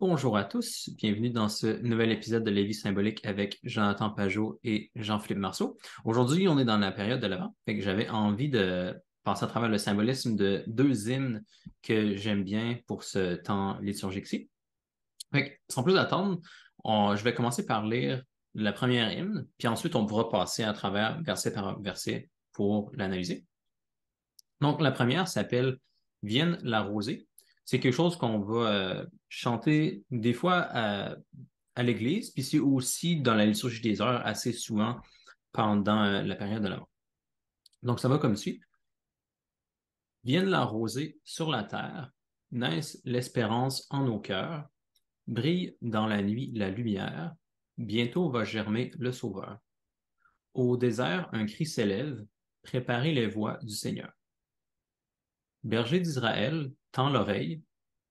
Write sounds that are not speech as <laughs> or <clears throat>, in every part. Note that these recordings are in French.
Bonjour à tous, bienvenue dans ce nouvel épisode de vie symbolique avec Jonathan Pajot et Jean-Philippe Marceau. Aujourd'hui, on est dans la période de l'avant, fait j'avais envie de passer à travers le symbolisme de deux hymnes que j'aime bien pour ce temps liturgique-ci. sans plus attendre, je vais commencer par lire la première hymne, puis ensuite on pourra passer à travers verset par verset pour l'analyser. Donc la première s'appelle Vienne la rosée. C'est quelque chose qu'on va euh, chanter des fois à, l'église, puis c'est aussi dans la liturgie des heures assez souvent pendant euh, la période de l'avant. Donc, ça va comme suit. Vienne la rosée sur la terre, naisse l'espérance en nos cœurs, brille dans la nuit la lumière, bientôt va germer le Sauveur. Au désert, un cri s'élève, préparez les voix du Seigneur. Berger d'Israël, tend l'oreille,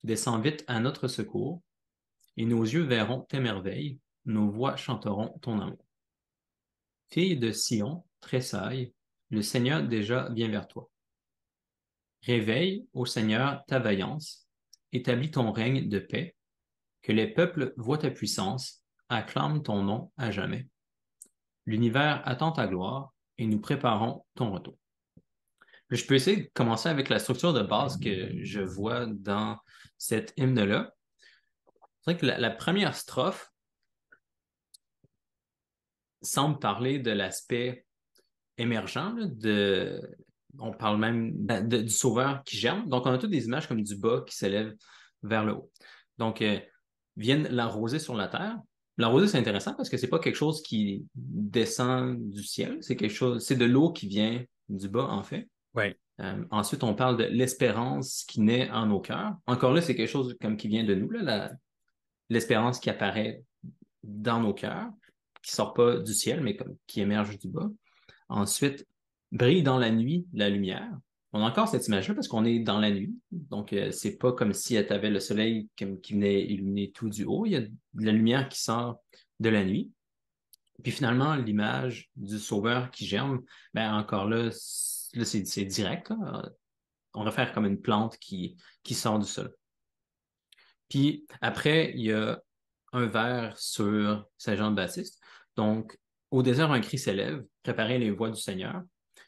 descends vite à notre secours, et nos yeux verront tes merveilles, nos voix chanteront ton amour. Fille de Sion, tressaille, le Seigneur déjà vient vers toi. Réveille, ô Seigneur, ta vaillance, établis ton règne de paix, que les peuples voient ta puissance, acclament ton nom à jamais. L'univers attend ta gloire et nous préparons ton retour. Je peux essayer de commencer avec la structure de base que je vois dans cet hymne-là. C'est vrai que la, première strophe semble parler de l'aspect émergent, de, on parle même du sauveur qui germe. Donc, on a toutes des images comme du bas qui s'élève vers le haut. Donc, euh, viennent l'arroser sur la terre. L'arroser c'est intéressant parce que c'est pas quelque chose qui descend du ciel, c'est quelque chose, c'est de l'eau qui vient du bas, en fait. Oui. Euh, ensuite, on parle de l'espérance qui naît en nos cœurs. Encore là, c'est quelque chose comme qui vient de nous, l'espérance qui apparaît dans nos cœurs, qui ne sort pas du ciel, mais qui émerge du bas. Ensuite, brille dans la nuit la lumière. On a encore cette image-là parce qu'on est dans la nuit. Donc, euh, ce n'est pas comme si tu avais le soleil qui, venait illuminer tout du haut. Il y a de la lumière qui sort de la nuit. Puis finalement, l'image du sauveur qui germe, ben encore là, c'est direct. on va faire comme une plante qui, qui sort du sol. Puis après, il y a un vers sur Saint Jean de Baptiste. Donc, au désert, un cri s'élève, préparez les voies du Seigneur.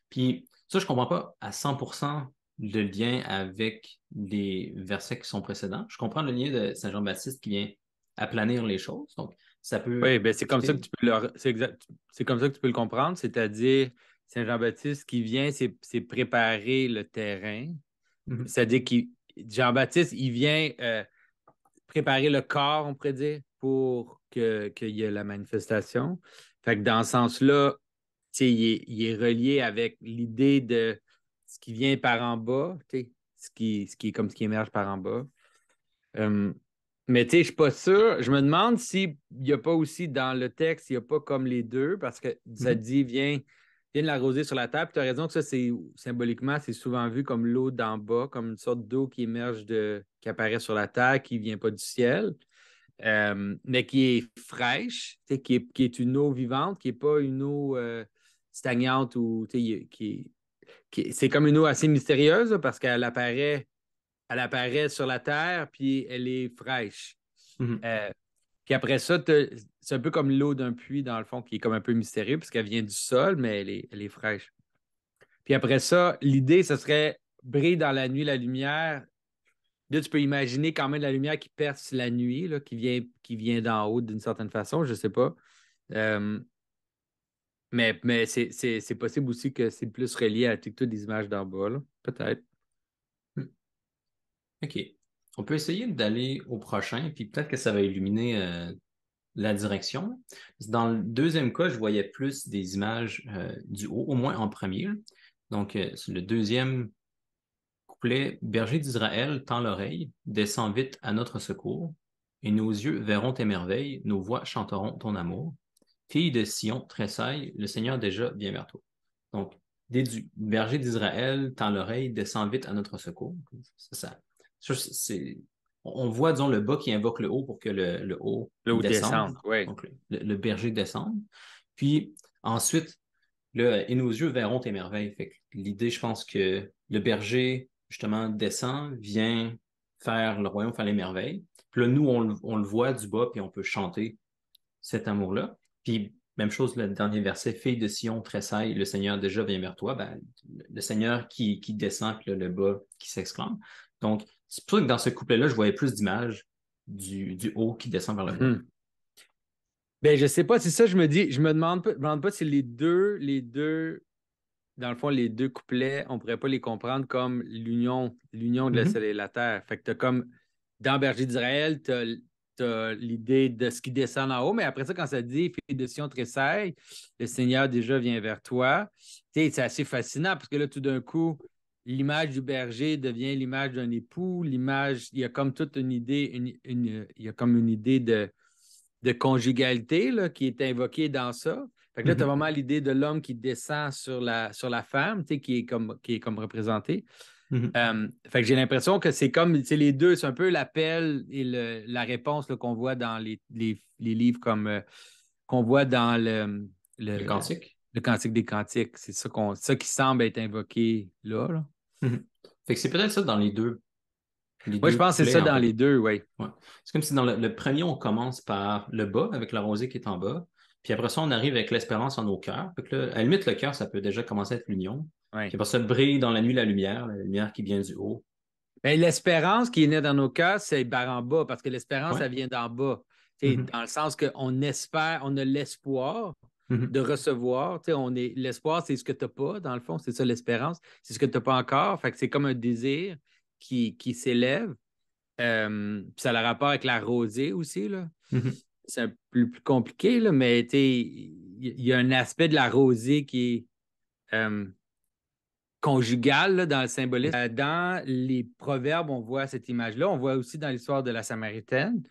Puis ça, je ne comprends pas à 100% le lien avec les versets qui sont précédents. Je comprends le lien de Saint Jean Baptiste qui vient aplanir les choses. Donc, ça peut. Oui, ben, c'est comme ça c'est comme ça que tu peux le comprendre, c'est-à-dire Saint-Jean-Baptiste qui vient, c'est préparer le terrain. Mm-hmm. C'est-à-dire que Jean-Baptiste, il vient euh, préparer le corps, on pourrait dire, pour qu'il y ait la manifestation. Fait que dans ce sens-là, il est, est, relié avec l'idée de ce qui vient par en bas, ce qui, qui est comme ce qui émerge par en bas. Euh, mais tu sais, je suis pas sûr. Je me demande s'il n'y a pas aussi dans le texte, il n'y a pas comme les deux, parce que ça mm-hmm. dit, vient vient de l'arroser sur la table. Tu as raison que ça, c'est symboliquement, c'est souvent vu comme l'eau d'en bas, comme une sorte d'eau qui émerge de. qui apparaît sur la terre, qui ne vient pas du ciel. Euh, mais qui est fraîche, qui est, une eau vivante, qui n'est pas une eau euh, stagnante ou qui, c'est comme une eau assez mystérieuse parce qu'elle apparaît, elle apparaît sur la terre puis elle est fraîche. Mmh euh, puis après ça, c'est un peu comme l'eau d'un puits, dans le fond, qui est comme un peu mystérieux, puisqu'elle vient du sol, mais elle est, elle est fraîche. Puis après ça, l'idée, ce serait briller dans la nuit la lumière. Là, tu peux imaginer quand même la lumière qui perce la nuit, là, qui vient, qui vient d'en haut d'une certaine façon, je ne sais pas. Euh, mais mais c'est possible aussi que c'est plus relié à toutes des images d'en bas, peut-être. Hmm. OK. On peut essayer d'aller au prochain, puis peut-être que ça va illuminer euh, la direction. Dans le deuxième cas, je voyais plus des images euh, du haut, au moins en premier. Donc, euh, le deuxième couplet Berger d'Israël, tend l'oreille, descends vite à notre secours, et nos yeux verront tes merveilles, nos voix chanteront ton amour. Fille de Sion, tressaille, le Seigneur déjà vient vers toi. Donc, déduit, berger d'Israël, tend l'oreille, descend vite à notre secours. C'est ça. C'est on voit, disons, le bas qui invoque le haut pour que le, haut, le descende. le, berger descende. Puis ensuite, et nos yeux verront tes merveilles. Fait l'idée, je pense que le berger, justement, descend, vient faire le royaume, faire les merveilles. Puis là, nous, on, le voit du bas, puis on peut chanter cet amour-là. Puis, même chose, le dernier verset, Fille de Sion, tressaille, le Seigneur déjà vient vers toi. Ben, le Seigneur qui, qui descend, puis là, le bas qui s'exclame. Donc, c'est pour ça que dans ce couplet-là, je voyais plus d'images du, haut qui descend vers le bas. Hmm. Ben, je sais pas, c'est ça, je me dis, je me demande pas, pas si les deux, les deux, dans le fond, les deux couplets, on pourrait pas les comprendre comme l'union, l'union de la mm-hmm. et la terre. Fait que t'as comme, dans Berger d'Israël, tu as, l'idée de ce qui descend en haut, mais après ça, quand ça dit, fille de Sion tressaille, le Seigneur déjà vient vers toi, c'est assez fascinant parce que là, tout d'un coup, l'image du berger devient l'image d'un époux, l'image, il y a comme toute une idée, une, il y a comme une idée de, de conjugalité là, qui est invoquée dans ça. Fait là, tu as mhm. vraiment l'idée de l'homme qui descend sur la, sur la femme, qui est comme, qui est comme représenté. Mhm. Euh, fait que j'ai l'impression que c'est comme, les deux, c'est un peu l'appel et la réponse qu'on voit dans les, livres comme euh, qu'on voit dans le, le, le le cantique des cantiques. C'est ça, qu'on, ça qui semble être invoqué là. Mm-hmm. c'est peut-être ça dans les deux. Oui, je pense que c'est ça dans les deux, oui. C'est comme si dans le, premier, on commence par le bas avec la rosée qui est en bas. Puis après ça, on arrive avec l'espérance en nos cœurs. à la limite, le cœur, ça peut déjà commencer à être l'union. Puis après ça, brille dans la nuit la lumière, la lumière qui vient du haut. Ben, l'espérance qui est née dans nos cœurs, c'est par en bas, parce que l'espérance, ça vient d'en bas. c'est mm-hmm. Dans le sens qu'on espère, on a l'espoir, Mmh de recevoir. l'espoir, c'est ce que tu n'as pas, dans le fond, c'est ça l'espérance, c'est ce que tu n'as pas encore. Fait que c'est comme un désir qui, qui s'élève. ça a le rapport avec la rosée aussi. Mmh c'est un peu plus compliqué, là, mais il y a un aspect de la rosée qui est conjugal dans le symbolisme. Euh, dans les proverbes, on voit cette image-là. On voit aussi dans l'histoire de la Samaritaine,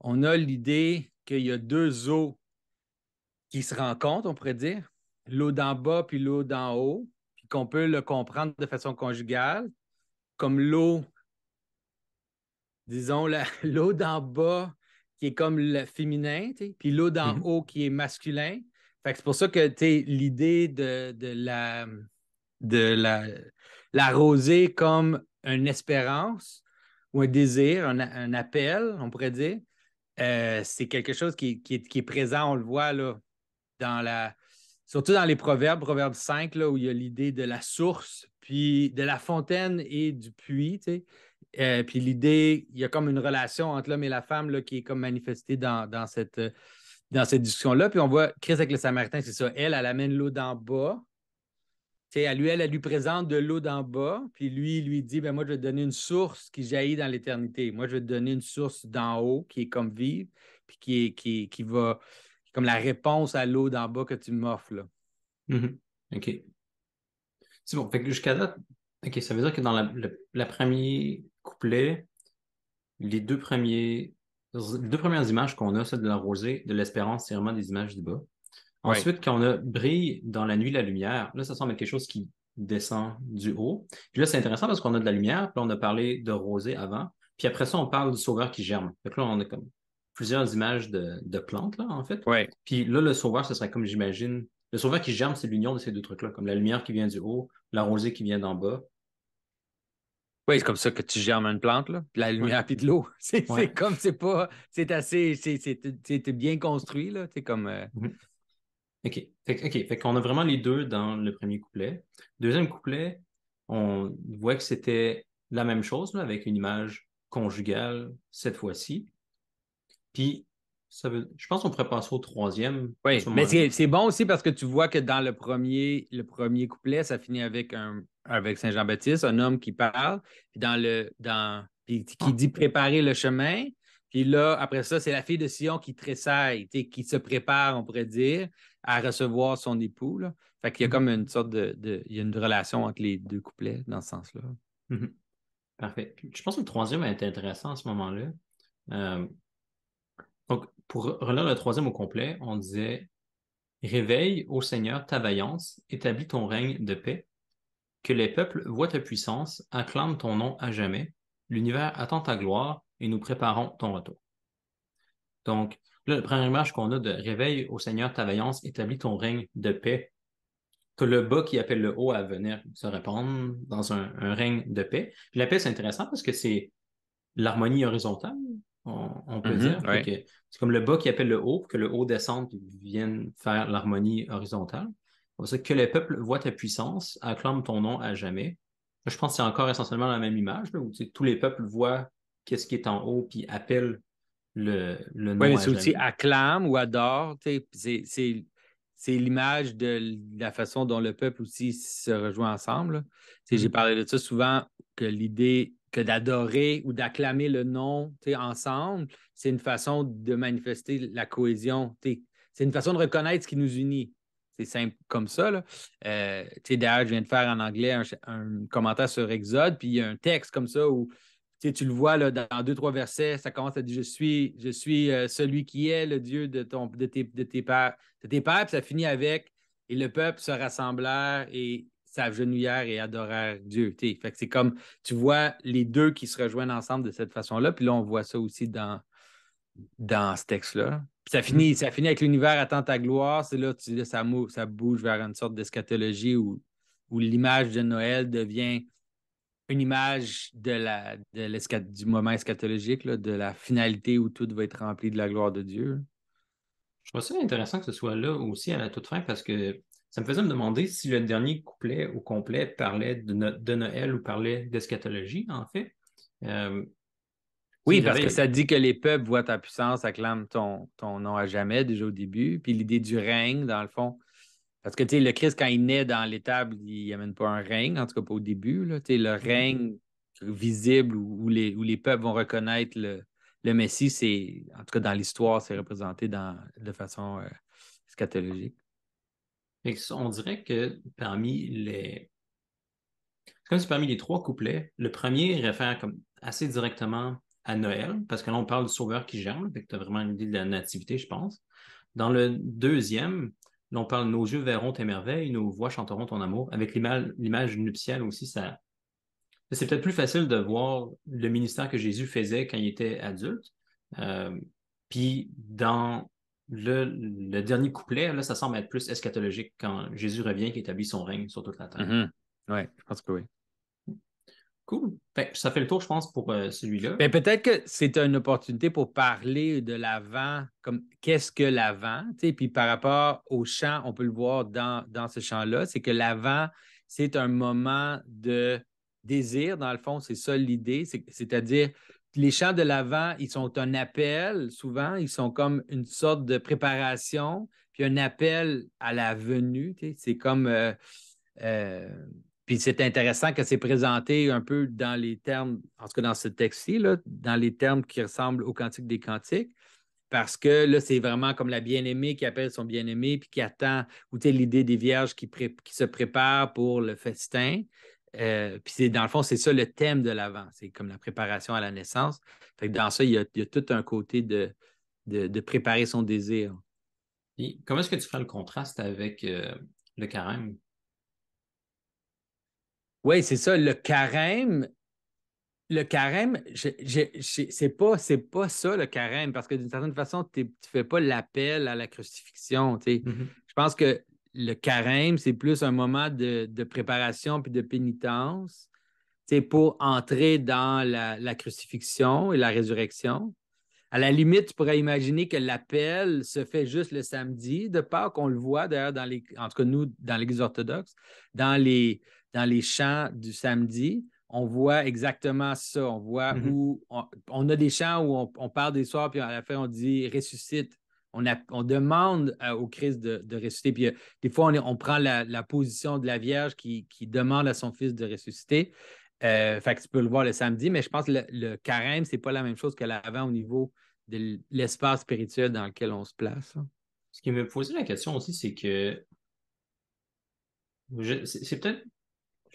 on a l'idée qu'il y a deux eaux qui se rencontrent, on pourrait dire, l'eau d'en bas puis l'eau d'en haut, puis qu'on peut le comprendre de façon conjugale, comme l'eau, disons, <laughs> l'eau d'en bas qui est comme le féminin, puis l'eau d'en mm-hmm. haut qui est masculin. c'est pour ça que l'idée de, de, la de la, comme une espérance ou un désir, un, appel, on pourrait dire, euh, c'est quelque chose qui, qui, est présent, on le voit là, dans la. Surtout dans les proverbes, proverbe 5, là, où il y a l'idée de la source, puis de la fontaine et du puits. Euh, puis l'idée, il y a comme une relation entre l'homme et la femme là, qui est comme manifestée dans, dans cette, dans cette discussion-là. Puis on voit Christ avec le Samaritain, c'est ça. Elle, elle amène l'eau d'en bas. à lui, elle, lui présente de l'eau d'en bas. Puis lui, il lui dit ben, Moi, je vais te donner une source qui jaillit dans l'éternité. Moi, je vais te donner une source d'en haut qui est comme vive, puis qui, qui, qui va comme la réponse à l'eau d'en bas que tu m'offres. Mm-hmm. OK. C'est bon. Fait que jusqu'à date, OK, ça veut dire que dans la, premier couplet, les deux, premiers, deux premières images qu'on a, celle de la rosée, de l'espérance, c'est vraiment des images du bas. Ensuite, quand on a brille dans la nuit la lumière, là, ça semble être quelque chose qui descend du haut. Puis là, c'est intéressant parce qu'on a de la lumière, puis là, on a parlé de rosée avant. Puis après ça, on parle du sauveur qui germe. Donc là, on est comme plusieurs images de, plantes, là, en fait. Ouais. Puis là, le sauveur, ce serait comme j'imagine. Le sauveur qui germe, c'est l'union de ces deux trucs-là, comme la lumière qui vient du haut, la rosée qui vient d'en bas. Oui, c'est comme ça que tu germes une plante, là. La lumière puis de l'eau. <laughs> C'est comme c'est pas. C'est assez. C'est bien construit, là. C'est comme. Euh. Mm-hmm. OK. Fait, fait qu'on a vraiment les deux dans le premier couplet. Deuxième couplet, on voit que c'était la même chose, là, avec une image conjugale cette fois-ci. Puis, ça veut... je pense qu'on pourrait passer au troisième. Oui, mais c'est bon aussi parce que tu vois que dans le premier, le premier couplet, ça finit avec, un, avec Saint Jean-Baptiste, un homme qui parle, dans le, dans, qui ah. dit préparer le chemin. Puis là, après ça, c'est la fille de Sion qui tressaille, qui se prépare, on pourrait dire, à recevoir son époux. Là. Fait qu'il y a mm-hmm. comme une sorte de, Il y a une relation entre les deux couplets dans ce sens-là. Mm-hmm. Parfait. Je pense que le troisième est intéressant à ce moment-là. Euh, donc, pour relire le troisième au complet, on disait Réveille, au Seigneur, ta vaillance, établis ton règne de paix. Que les peuples voient ta puissance, acclament ton nom à jamais. L'univers attend ta gloire et nous préparons ton retour. Donc, là, la première image qu'on a de Réveille, au Seigneur, ta vaillance, établis ton règne de paix. Que le bas qui appelle le haut à venir se répandre dans un, règne de paix. la paix, c'est intéressant parce que c'est l'harmonie horizontale on, peut mm-hmm, dire. C'est comme le bas qui appelle le haut, que le haut descende et vienne faire l'harmonie horizontale. pour que les peuples voient ta puissance, acclame ton nom à jamais. Je pense que c'est encore essentiellement la même image, où tous les peuples voient qu'est-ce qui est en haut, puis appellent le, le nom. Oui, c'est aussi acclame ou adore. C'est l'image de la façon dont le peuple aussi se rejoint ensemble. J'ai mm. parlé de ça souvent, que l'idée que d'adorer ou d'acclamer le nom ensemble, c'est une façon de manifester la cohésion. C'est une façon de reconnaître ce qui nous unit. C'est simple comme ça. Là. Euh, d'ailleurs, je viens de faire en anglais un, commentaire sur Exode, puis il y a un texte comme ça où tu le vois là, dans deux, trois versets, ça commence à dire Je suis, je suis euh, celui qui est le Dieu de, ton, de, tes, de tes pères, de tes pères, puis ça finit avec Et le peuple se rassemblèrent et s'agenouillèrent et adorèrent Dieu. Fait c'est comme, tu vois les deux qui se rejoignent ensemble de cette façon-là. Puis là, on voit ça aussi dans, dans ce texte-là. ça finit, mm. ça finit avec l'univers attend ta gloire. C'est là, tu, ça, ça bouge vers une sorte d'escatologie où, l'image de Noël devient une image de la, de du moment eschatologique, de la finalité où tout va être rempli de la gloire de Dieu. Je trouve ça intéressant que ce soit là aussi à la toute fin parce que ça me faisait me demander si le dernier couplet au complet parlait de, Noël ou parlait d'eschatologie, en fait. Euh, oui, parce que ça dit que les peuples voient ta puissance, acclament ton, ton nom à jamais, déjà au début. Puis l'idée du règne, dans le fond. Parce que tu sais, le Christ, quand il naît dans l'étable, il n'amène pas un règne, en tout cas pas au début. Là. Le mm-hmm. règne visible où, les, où les peuples vont reconnaître le, Messie, c'est, en tout cas dans l'histoire, c'est représenté dans, de façon euh, eschatologique. On dirait que parmi les. comme si parmi les trois couplets, le premier réfère assez directement à Noël, parce que là, on parle du sauveur qui germe, donc tu as vraiment une idée de la nativité, je pense. Dans le deuxième, là, on parle nos yeux verront tes merveilles, nos voix chanteront ton amour. Avec l'image nuptiale aussi, ça. C'est peut-être plus facile de voir le ministère que Jésus faisait quand il était adulte. Euh, puis dans le, dernier couplet, là, ça semble être plus eschatologique quand Jésus revient qui établit son règne sur toute la terre. Mm-hmm. Oui, je pense que oui. Cool. Ben, ça fait le tour, je pense, pour euh, celui-là. Ben, peut-être que c'est une opportunité pour parler de l'avant, comme qu'est-ce que l'avant, puis par rapport au chant, on peut le voir dans, dans ce chant-là, c'est que l'avant, c'est un moment de désir, dans le fond, c'est ça l'idée, c'est-à-dire les chants de l'avant, ils sont un appel, souvent, ils sont comme une sorte de préparation, puis un appel à la venue. C'est comme. Euh, euh, puis c'est intéressant que c'est présenté un peu dans les termes, en tout cas dans ce texte-ci, dans les termes qui ressemblent au Cantique des Cantiques, parce que là, c'est vraiment comme la bien-aimée qui appelle son bien-aimé, puis qui attend, ou l'idée des vierges qui, qui, se préparent pour le festin. Euh, c'est dans le fond, c'est ça le thème de l'avant. C'est comme la préparation à la naissance. Fait dans ça, il y, a, tout un côté de, de, préparer son désir. Et comment est-ce que tu feras le contraste avec euh, le carême? Oui, c'est ça. Le carême, le carême, c'est pas, pas ça le carême, parce que d'une certaine façon, tu ne fais pas l'appel à la crucifixion. Mm-hmm. Je pense que le carême, c'est plus un moment de, préparation puis de pénitence c'est pour entrer dans la, crucifixion et la résurrection. À la limite, tu pourrais imaginer que l'appel se fait juste le samedi de part qu'on le voit d'ailleurs, dans les, en tout nous, dans l'Église orthodoxe, dans les, dans les chants du samedi, on voit exactement ça. On voit mm-hmm. où on, a des chants où on, on parle des soirs, puis à la fin, on dit ressuscite, on, demande euh, au Christ de, ressusciter. Puis, euh, des fois, on, prend la, position de la Vierge qui, demande à son fils de ressusciter. Euh, fait tu peux le voir le samedi, mais je pense que le, carême, ce n'est pas la même chose que l'avant au niveau de l'espace spirituel dans lequel on se place. Hein. Ce qui me posait la question aussi, c'est que c'est peut-être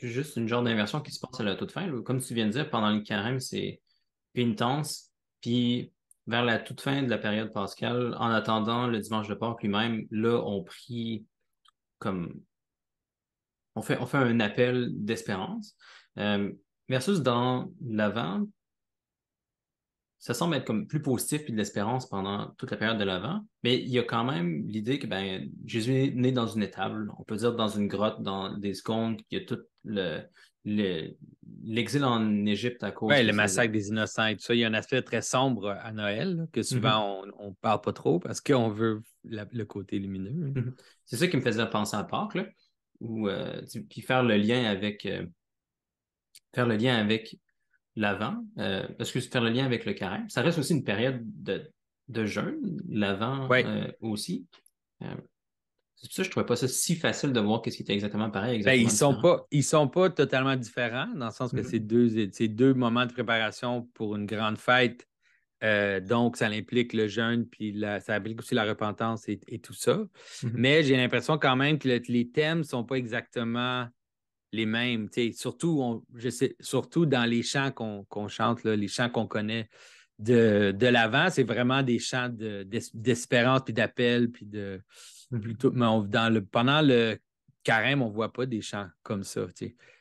juste une genre d'inversion qui se passe à la toute fin. Comme tu viens de dire, pendant le carême, c'est pénitence, puis vers la toute fin de la période pascale, en attendant le dimanche de Pâques lui-même, là, on prie comme. On fait, on un appel d'espérance. Euh, versus dans l'Avent, ça semble être comme plus positif puis de l'espérance pendant toute la période de l'Avent, mais il y a quand même l'idée que ben, Jésus est né dans une étable, on peut dire dans une grotte, dans des secondes, il y a tout le, l'exil en Égypte à cause. Oui, le massacre des innocents et tout ça. Il y a un aspect très sombre à Noël que souvent mm-hmm. on ne parle pas trop parce qu'on veut le côté lumineux. Hein. Mm-hmm. C'est ça qui me faisait penser à Pâques, là, puis euh, faire le lien avec euh, faire le lien avec l'Avent, parce euh, que faire le lien avec le carême. Ça reste aussi une période de, de jeûne, l'Avent aussi. C'est ça je trouvais pas ça si facile de voir qu'est-ce qui était exactement pareil. Ben, ils ne sont pas, sont pas totalement différents dans le sens que mm-hmm. c'est deux, deux moments de préparation pour une grande fête. Euh, donc, ça implique le jeûne, puis ça implique aussi la repentance et, tout ça. Mm-hmm. Mais j'ai l'impression quand même que les thèmes ne sont pas exactement les mêmes. Surtout, je sais, surtout dans les chants qu'on chante, les chants qu'on connaît de, de l'avant, c'est vraiment des chants d'espérance, puis d'appel, puis de, mais on, dans le, pendant le carême, on ne voit pas des chants comme ça.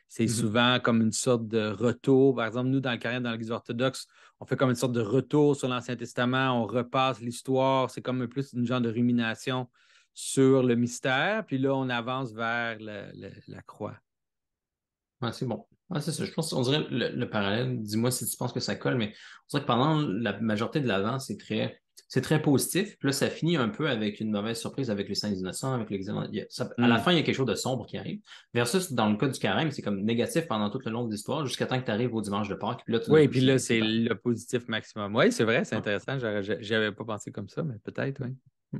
C'est mhm. souvent comme une sorte de retour. Par exemple, nous, dans le carême, dans l'Église orthodoxe, on fait comme une sorte de retour sur l'Ancien Testament, on repasse l'histoire, c'est comme plus une genre de rumination sur le mystère, puis là, on avance vers la croix. c'est bon. c'est ça. Je pense, on dirait le, parallèle, dis-moi si tu penses que ça colle, mais on dirait que pendant la majorité de l'avant, c'est très c'est très positif. Puis là, ça finit un peu avec une mauvaise surprise avec les saints innocents, avec l'examen. À la mm. fin, il y a quelque chose de sombre qui arrive. Versus dans le cas du carême, c'est comme négatif pendant toute le long de l'histoire jusqu'à temps que tu arrives au dimanche de Pâques. Puis là, oui, puis là, c'est le positif maximum. Oui, c'est vrai, c'est ah. intéressant. J'avais pas pensé comme ça, mais peut-être, oui. Mm.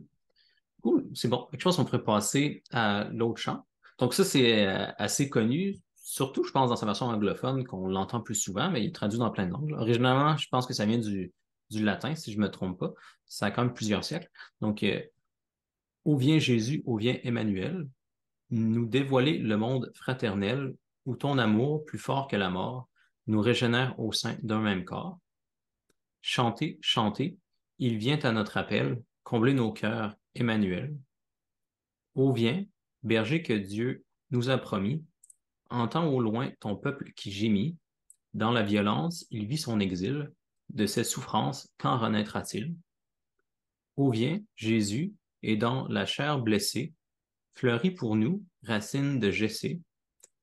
Cool, c'est bon. Je pense qu'on pourrait passer à l'autre champ. Donc, ça, c'est euh, assez connu surtout, je pense, dans sa version anglophone, qu'on l'entend plus souvent, mais il est traduit dans plein de Originalement, je pense que ça vient du du latin, si je ne me trompe pas. Ça a quand même plusieurs siècles. Donc, euh, où vient Jésus, où vient Emmanuel, nous dévoiler le monde fraternel où ton amour, plus fort que la mort, nous régénère au sein d'un même corps. Chantez, chantez, il vient à notre appel, combler nos cœurs, Emmanuel. Ô vient, berger que Dieu nous a promis, entends au loin ton peuple qui gémit, dans la violence, il vit son exil, de ses souffrances, quand renaîtra-t-il? Où vient Jésus et dans la chair blessée, fleurit pour nous, racine de Jessé,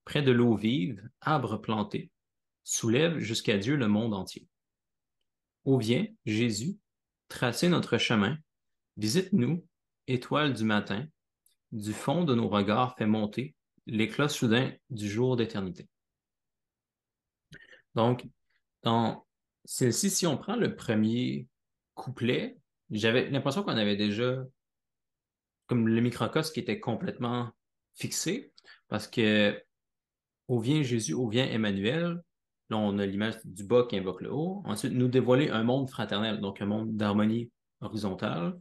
près de l'eau vive, arbre planté, soulève jusqu'à Dieu le monde entier. Ô vient Jésus, tracez notre chemin, visite-nous, étoile du matin, du fond de nos regards fait monter l'éclat soudain du jour d'éternité. Donc, dans celle-ci, si on prend le premier couplet, j'avais l'impression qu'on avait déjà comme le microcosme qui était complètement fixé parce que au vient Jésus, au vient Emmanuel, là on a l'image du bas qui invoque le haut. Ensuite, nous dévoiler un monde fraternel, donc un monde d'harmonie horizontale,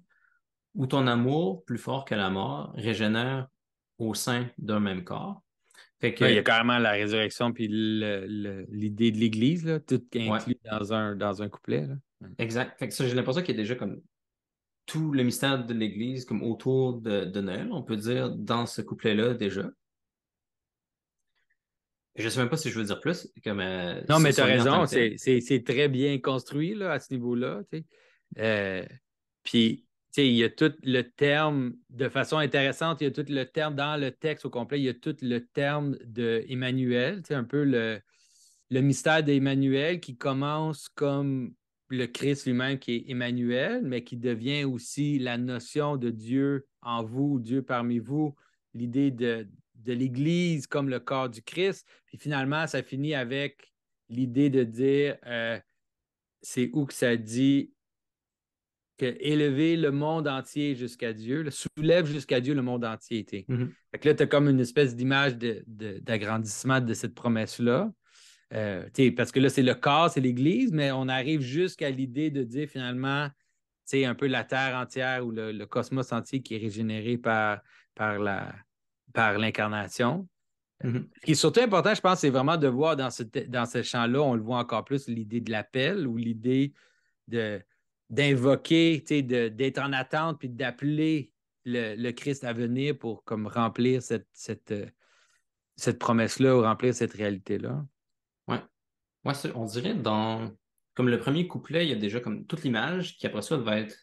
où ton amour, plus fort que la mort, régénère au sein d'un même corps il y a carrément la résurrection puis l'idée de l'Église, tout inclus est dans, un, dans un couplet. Exact. j'ai l'impression qu'il y a déjà comme tout le mystère de l'Église comme autour de, Noël, on peut dire, dans ce couplet-là déjà. Je ne sais même pas si je veux dire plus. Comme, euh, non, mais tu as raison, c'est très bien construit là, à ce niveau-là. Euh, puis il y a tout le terme de façon intéressante, il y a tout le terme dans le texte au complet, il y a tout le terme de Emmanuel, un peu le, mystère d'Emmanuel qui commence comme le Christ lui-même qui est Emmanuel, mais qui devient aussi la notion de Dieu en vous, Dieu parmi vous, l'idée de, de l'Église comme le corps du Christ. Puis finalement, ça finit avec l'idée de dire, euh, c'est où que ça dit que élever le monde entier jusqu'à Dieu, soulève jusqu'à Dieu le monde entier. Mm-hmm. là, tu as comme une espèce d'image d'agrandissement de, cette promesse-là. Euh, parce que là, c'est le corps, c'est l'Église, mais on arrive jusqu'à l'idée de dire finalement, c'est un peu la Terre entière ou le, cosmos entier qui est régénéré par, par, la, par l'incarnation. Mm-hmm. Ce qui est surtout important, je pense, c'est vraiment de voir dans ce, dans ce champ-là, on le voit encore plus, l'idée de l'appel ou l'idée de, d'invoquer, d'être en attente, puis d'appeler le, Christ à venir pour comme remplir cette, cette, euh, cette promesse-là ou remplir cette réalité-là. Oui. on dirait dans comme le premier couplet, il y a déjà comme toute l'image qui après ça va être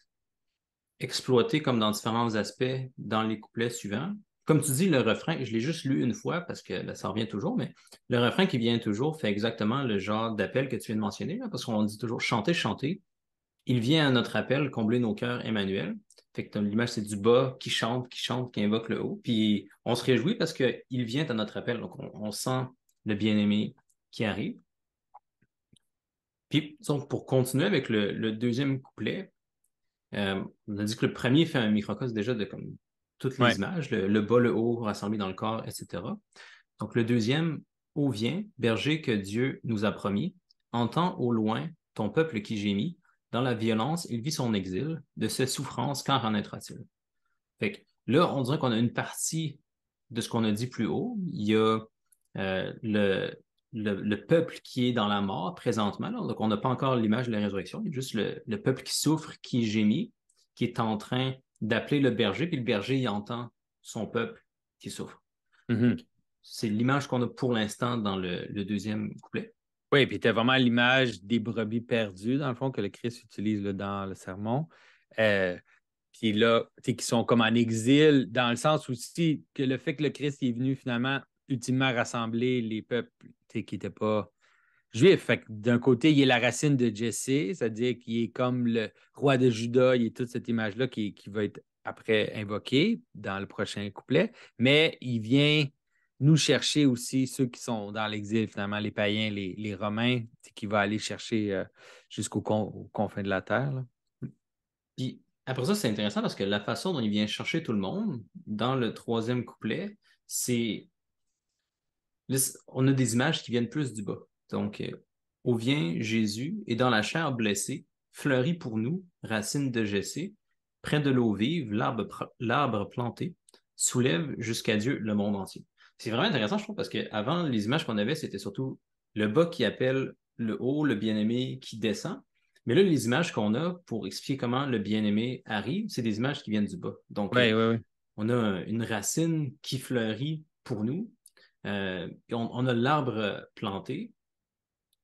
exploitée comme dans différents aspects dans les couplets suivants. Comme tu dis, le refrain, je l'ai juste lu une fois parce que ben, ça revient toujours, mais le refrain qui vient toujours fait exactement le genre d'appel que tu viens de mentionner, là, parce qu'on dit toujours chanter, chanter, il vient à notre appel combler nos cœurs, Emmanuel. Fait que l'image, c'est du bas qui chante, qui chante, qui invoque le haut. Puis on se réjouit parce qu'il vient à notre appel. Donc on, sent le bien-aimé qui arrive. Puis pour continuer avec le, deuxième couplet, euh, on a dit que le premier fait un microcosme déjà de comme toutes les images, le, bas, le haut, rassemblé dans le corps, etc. Donc le deuxième, où vient, berger que Dieu nous a promis, entends au loin ton peuple qui gémit, dans la violence, il vit son exil. De ses souffrances, qu'en renaîtra-t-il? Fait là, on dirait qu'on a une partie de ce qu'on a dit plus haut. Il y a euh, le, peuple qui est dans la mort présentement. Donc, on n'a pas encore l'image de la résurrection. Il y a juste le, peuple qui souffre, qui gémit, qui est en train d'appeler le berger, puis le berger y entend son peuple qui souffre. Mm-hmm. C'est l'image qu'on a pour l'instant dans le, deuxième couplet. Oui, puis tu vraiment l'image des brebis perdues, dans le fond, que le Christ utilise dans le sermon. Euh, puis là, tu qui sont comme en exil, dans le sens aussi que le fait que le Christ est venu finalement ultimement rassembler les peuples qui n'étaient pas juifs. Fait d'un côté, il a la racine de Jesse, c'est-à-dire qu'il est comme le roi de Juda, il a toute cette image-là qui va être après invoquée dans le prochain couplet, mais il vient nous chercher aussi ceux qui sont dans l'exil, finalement, les païens, les, Romains, qui va aller chercher euh, jusqu'aux confins de la terre. Puis après ça, c'est intéressant parce que la façon dont il vient chercher tout le monde dans le troisième couplet, c'est. On a des images qui viennent plus du bas. Donc, où euh, au vient Jésus et dans la chair blessée, fleurit pour nous, racine de Jessé, près de l'eau vive, l'arbre planté, soulève jusqu'à Dieu le monde entier. C'est vraiment intéressant, je trouve, parce qu'avant, les images qu'on avait, c'était surtout le bas qui appelle le haut, le bien-aimé qui descend. Mais là, les images qu'on a pour expliquer comment le bien-aimé arrive, c'est des images qui viennent du bas. Donc, on a une racine qui fleurit pour nous. Euh, on, a l'arbre planté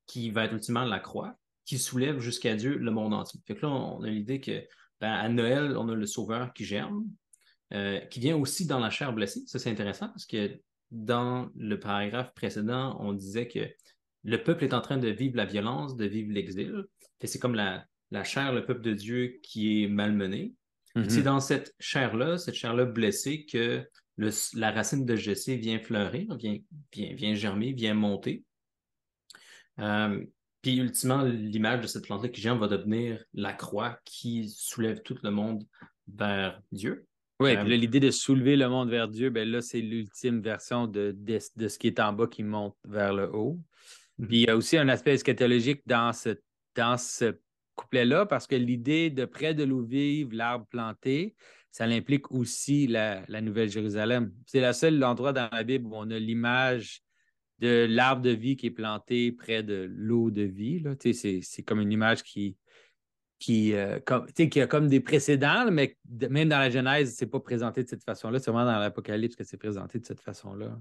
qui va être ultimement la croix qui soulève jusqu'à Dieu le monde entier. Fait que là, on a l'idée que ben, à Noël, on a le Sauveur qui germe, euh, qui vient aussi dans la chair blessée. Ça, c'est intéressant parce que dans le paragraphe précédent, on disait que le peuple est en train de vivre la violence, de vivre l'exil. C'est comme la, chair, le peuple de Dieu qui est malmené. C'est mhm. dans cette chair-là, cette chair-là blessée, que la racine de Jesse vient fleurir, vient, germer, vient monter. Euh, puis ultimement, l'image de cette plante-là qui germe va devenir la croix qui soulève tout le monde vers Dieu. Oui, euh, l'idée de soulever le monde vers Dieu, ben là, c'est l'ultime version de, de, ce qui est en bas qui monte vers le haut. Mhm. Puis il y a aussi un aspect eschatologique dans ce, dans ce couplet-là, parce que l'idée de près de l'eau vive, l'arbre planté, ça l'implique aussi la, la Nouvelle Jérusalem. C'est le seul endroit dans la Bible où on a l'image de l'arbre de vie qui est planté près de l'eau de vie. C'est comme une image qui, qui, euh, qu'il y a comme des précédents, mais même dans la Genèse, c'est pas présenté de cette façon-là. C'est vraiment dans l'Apocalypse que c'est présenté de cette façon-là.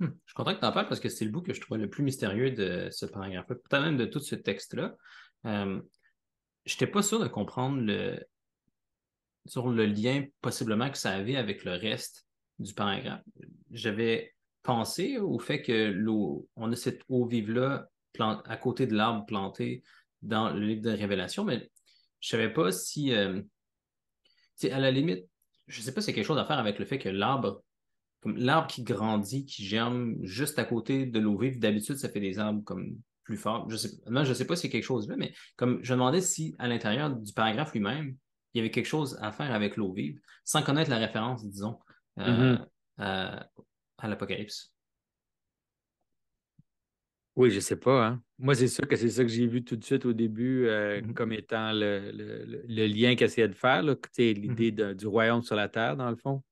Hmm. Je suis content que tu en parles parce que c'est le bout que je trouvais le plus mystérieux de ce paragraphe, peut-être même de tout ce texte-là. Euh, je n'étais pas sûr de comprendre le... sur le lien possiblement que ça avait avec le reste du paragraphe. J'avais pensé au fait que l'eau, on a cette eau vive-là à côté de l'arbre planté dans le livre de Révélation, mais je savais pas si. Euh, à la limite, je sais pas si c'est quelque chose à faire avec le fait que l'arbre, comme l'arbre qui grandit, qui germe juste à côté de l'eau vive, d'habitude, ça fait des arbres comme plus forts. Je sais, non, je sais pas si c'est quelque chose mais comme je me demandais si à l'intérieur du paragraphe lui-même, il y avait quelque chose à faire avec l'eau vive, sans connaître la référence, disons, euh, mm-hmm. euh, à l'apocalypse. Oui, je sais pas. Hein. Moi, c'est sûr que c'est ça que j'ai vu tout de suite au début euh, mmh. comme étant le, lien qu'elle lien de faire, mmh. l'idée du royaume sur la terre, dans le fond.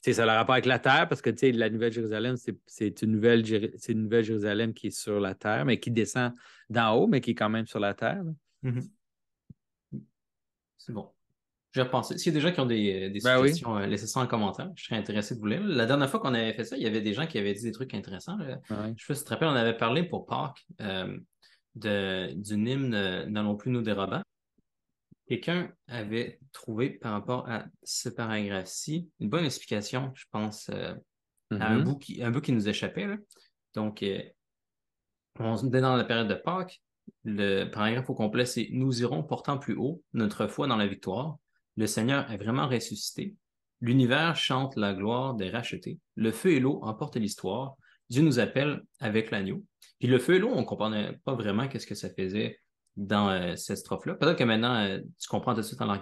C'est ça a le rapport avec la terre, parce que la Nouvelle-Jérusalem, c'est une, nouvelle, une nouvelle Jérusalem qui est sur la terre, mais qui descend d'en haut, mais qui est quand même sur la terre. Mmh c'est bon. Je vais S'il y a des gens qui ont des, euh, des ben suggestions, euh, laissez ça en commentaire. Je serais intéressé de vous lire. La dernière fois qu'on avait fait ça, il y avait des gens qui avaient dit des trucs intéressants. Ah je me souviens, on avait parlé pour Pâques euh, de, d'une hymne N'allons plus nous dérobant. Quelqu'un avait trouvé par rapport à ce paragraphe-ci une bonne explication, je pense, à un mm-hmm. bout, qui, un qui nous échappait. Là. Donc, on se dans la période de Pâques. Le paragraphe au complet, c'est Nous irons portant plus haut notre foi dans la victoire le Seigneur est vraiment ressuscité. L'univers chante la gloire des rachetés. Le feu et l'eau emportent l'histoire. Dieu nous appelle avec l'agneau. Puis le feu et l'eau, on ne comprenait pas vraiment qu'est-ce que ça faisait dans euh, cette strophe-là. Peut-être que maintenant, euh, tu comprends tout de suite en la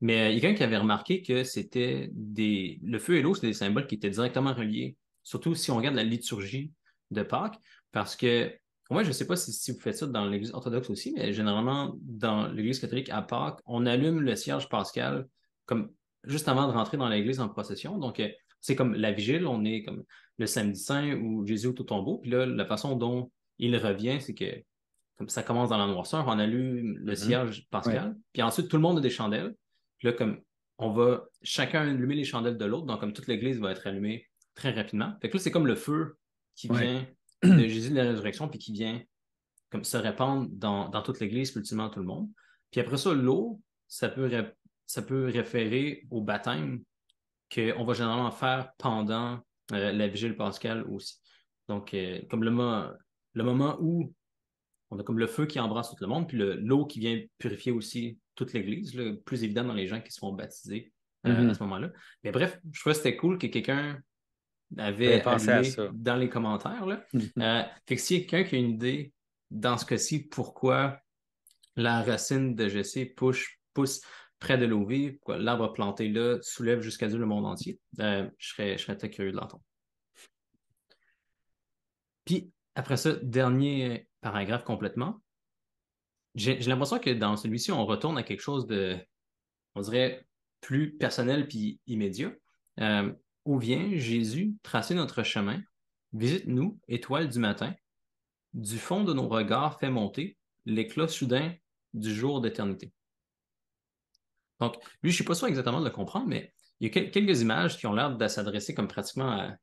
mais euh, il y a quelqu'un qui avait remarqué que c'était des... Le feu et l'eau, c'était des symboles qui étaient directement reliés, surtout si on regarde la liturgie de Pâques, parce que moi, je ne sais pas si, vous faites ça dans l'Église orthodoxe aussi, mais généralement, dans l'Église catholique à Pâques, on allume le cierge pascal comme juste avant de rentrer dans l'Église en procession. Donc, euh, c'est comme la vigile, on est comme le samedi saint où Jésus est au tombeau. Puis là, la façon dont il revient, c'est que comme ça commence dans la noirceur, on allume le mm-hmm. cierge pascal. Puis ensuite, tout le monde a des chandelles. Puis là, comme on va chacun allumer les chandelles de l'autre. Donc, comme toute l'Église va être allumée très rapidement. Fait que là, c'est comme le feu qui vient <clears throat> de Jésus de la résurrection, puis qui vient comme se répandre dans, toute l'Église, puis ultimement tout le monde. Puis après ça, l'eau, ça peut, ça peut référer au baptême qu'on va généralement faire pendant euh, la vigile pascale aussi. Donc, euh, comme le, le moment où on a comme le feu qui embrasse tout le monde, puis l'eau qui vient purifier aussi toute l'Église, plus évident dans les gens qui se baptisés euh, à mm-hmm. ce moment-là. Mais bref, je trouvais que c'était cool que quelqu'un avait pensé dans les commentaires. Là. Mhm. Euh, fait que quelqu'un qui a une idée dans ce cas-ci, pourquoi la racine de GC pousse, près de l'eau pourquoi l'arbre planté là soulève jusqu'à Dieu le monde entier, euh, je, serais, très curieux de l'entendre. Puis après ça, dernier euh, paragraphe complètement. J'ai l'impression que dans celui-ci, on retourne à quelque chose de, on dirait, plus personnel puis immédiat. Où vient Jésus tracer notre chemin? Visite-nous, étoile du matin. Du fond de nos regards fait monter l'éclat soudain du jour d'éternité. Donc, lui, je ne suis pas sûr exactement de le comprendre, mais il y a quelques images qui ont l'air de s'adresser comme pratiquement à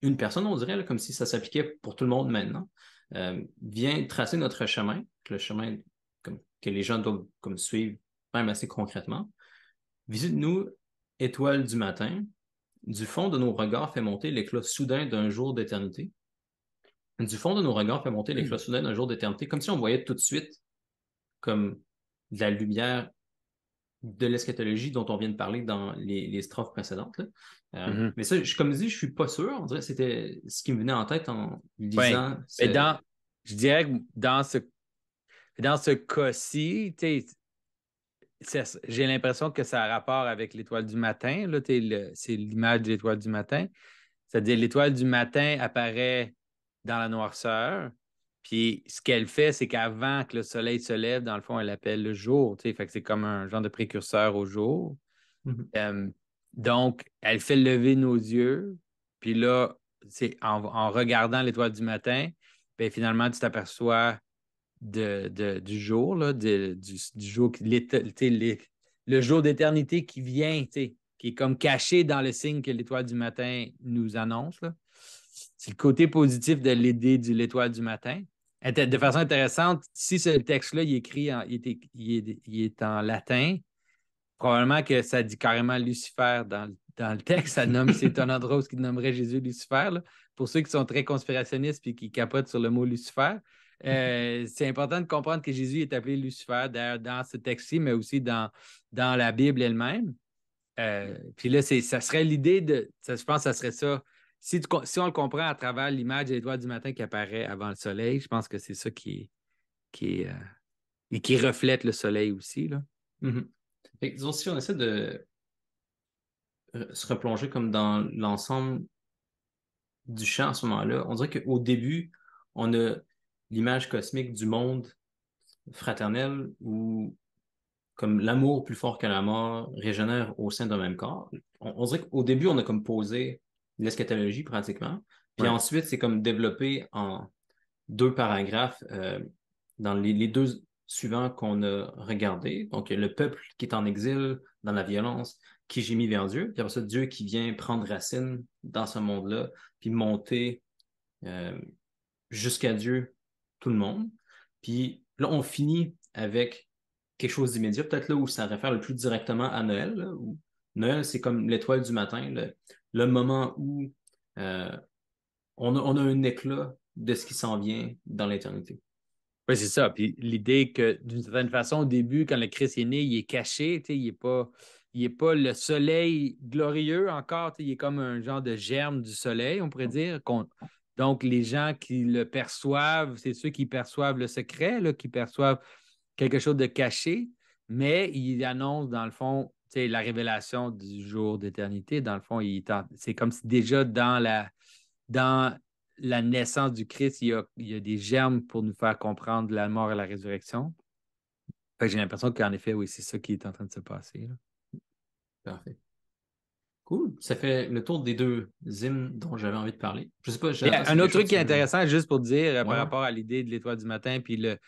une personne, on dirait, comme si ça s'appliquait pour tout le monde maintenant. Euh, Viens tracer notre chemin, le chemin que les gens doivent comme, suivre, même assez concrètement. Visite-nous, étoile du matin, du fond de nos regards fait monter l'éclat soudain d'un jour d'éternité. Du fond de nos regards fait monter l'éclat hmm. soudain d'un jour d'éternité, comme si on voyait tout de suite comme la lumière de l'eschatologie dont on vient de parler dans les, strophes précédentes. Euh, hmm. Mais ça, comme je dis, je suis pas sûr. On dirait c'était ce qui me venait en tête en disant. dans, je dirais que dans ce, dans ce cas-ci, j'ai l'impression que ça a rapport avec l'étoile du matin. c'est l'image de l'étoile du matin. C'est-à-dire, l'étoile du matin apparaît dans la noirceur. Puis ce qu'elle fait, c'est qu'avant que le soleil se lève, dans le fond, elle appelle le jour. c'est comme un genre de précurseur au jour. Mhm. Euh, donc, elle fait lever nos yeux. Puis là, en, en regardant l'étoile du matin, ben, finalement, tu t'aperçois de, du jour, du, jour, le jour d'éternité qui vient, qui est comme caché dans le signe que l'étoile du matin nous annonce. C'est le côté positif de l'idée de l'étoile du matin. De façon intéressante, si ce texte-là il, est, il en latin, probablement que ça dit carrément Lucifer dans le texte, ça nomme, c'est un <laughs> qui nommerait Jésus Lucifer. Pour ceux qui sont très conspirationnistes et qui capotent sur le mot Lucifer, euh, c'est important de comprendre que Jésus est appelé Lucifer dans ce texte-ci, mais aussi dans, dans la Bible elle-même. Euh, mm. puis là, ça serait l'idée de. Ça, je pense que ça serait ça. Si, si on le comprend à travers l'image des doigts du matin qui apparaît avant le soleil, je pense que c'est ça qui, qui, euh, et qui reflète le soleil aussi. Là. Mm-hmm. disons, si on essaie de se replonger comme dans l'ensemble du chant à ce moment-là, on dirait qu'au début, on a l'image cosmique du monde fraternel ou comme l'amour plus fort que la mort régénère au sein d'un même corps. On, dirait qu'au début, on a comme posé l'eschatologie pratiquement, puis ensuite, c'est comme développé en deux paragraphes euh, dans les, deux suivants qu'on a regardés. Donc, le peuple qui est en exil dans la violence, qui gémit vers Dieu, puis après ça, Dieu qui vient prendre racine dans ce monde-là, puis monter euh, jusqu'à Dieu tout le monde. Puis là, on finit avec quelque chose d'immédiat, peut-être là où ça réfère le plus directement à Noël. Noël, c'est comme l'étoile du matin, le, moment où euh, on, a, on, a, un éclat de ce qui s'en vient dans l'éternité. Oui, c'est ça. Puis l'idée que, d'une certaine façon, au début, quand le Christ est né, il est caché, il n'est pas, il est pas le soleil glorieux encore, il est comme un genre de germe du soleil, on pourrait mm. dire, qu'on donc, les gens qui le perçoivent, c'est ceux qui perçoivent le secret, là, qui perçoivent quelque chose de caché, mais ils annoncent, dans le fond, la révélation du jour d'éternité. Dans le fond, c'est comme si déjà dans la, dans la naissance du Christ, il y, a, des germes pour nous faire comprendre la mort et la résurrection. J'ai l'impression qu'en effet, oui, c'est ça qui est en train de se passer. Parfait. Cool. Ça fait le tour des deux hymnes dont j'avais envie de parler. Un autre truc qui est intéressant, juste pour dire euh, par rapport à l'idée de l'étoile du matin, puis le,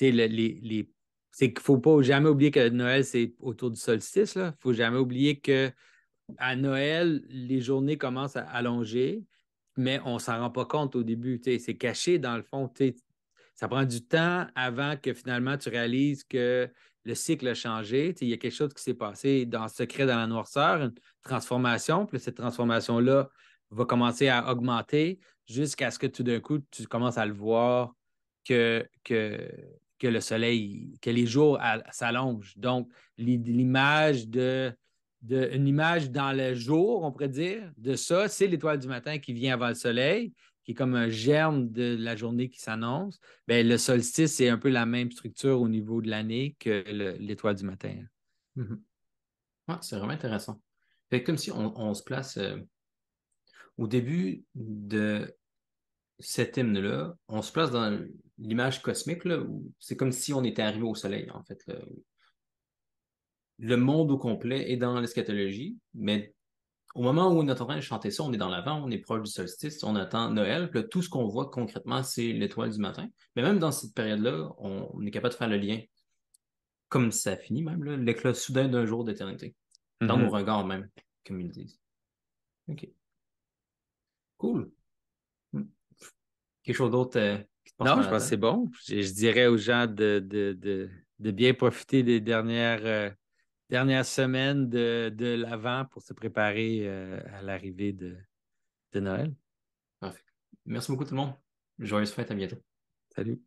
les, c'est qu'il ne faut pas jamais oublier que Noël, c'est autour du solstice. Il ne faut jamais oublier qu'à Noël, les journées commencent à allonger, mais on ne s'en rend pas compte au début. C'est caché dans le fond. Ça prend du temps avant que finalement tu réalises que le cycle a changé, il y a quelque chose qui s'est passé dans le secret, dans la noirceur, une transformation, puis cette transformation-là va commencer à augmenter jusqu'à ce que tout d'un coup, tu commences à le voir que, que, que le soleil, que les jours s'allongent. Donc, l'image de, de, une image dans le jour, on pourrait dire, de ça, c'est l'étoile du matin qui vient avant le soleil qui est comme un germe de la journée qui s'annonce, ben, le solstice, c'est un peu la même structure au niveau de l'année que l'étoile du matin. Mm-hmm. ouais, c'est vraiment intéressant. comme si on, se place euh, au début de cet hymne-là, on se place dans l'image cosmique, là, c'est comme si on était arrivé au soleil, en fait. Le monde au complet est dans l'eschatologie, mais au moment où on est en train de chanter ça, on est dans l'avant, on est proche du solstice, on attend Noël, tout ce qu'on voit concrètement, c'est l'étoile du matin. Mais même dans cette période-là, on, est capable de faire le lien, comme ça finit même, l'éclat soudain d'un jour d'éternité, dans mm-hmm. nos regards même, comme ils disent. OK. Cool. Hmm. Quelque chose d'autre euh, Non, je pense que c'est bon. Je, dirais aux gens de, bien profiter des dernières. Euh, dernière semaine de, l'avant pour se préparer euh, à l'arrivée de, Noël. Parfait. Merci beaucoup tout le monde. Joyeuse fête, à bientôt. Salut.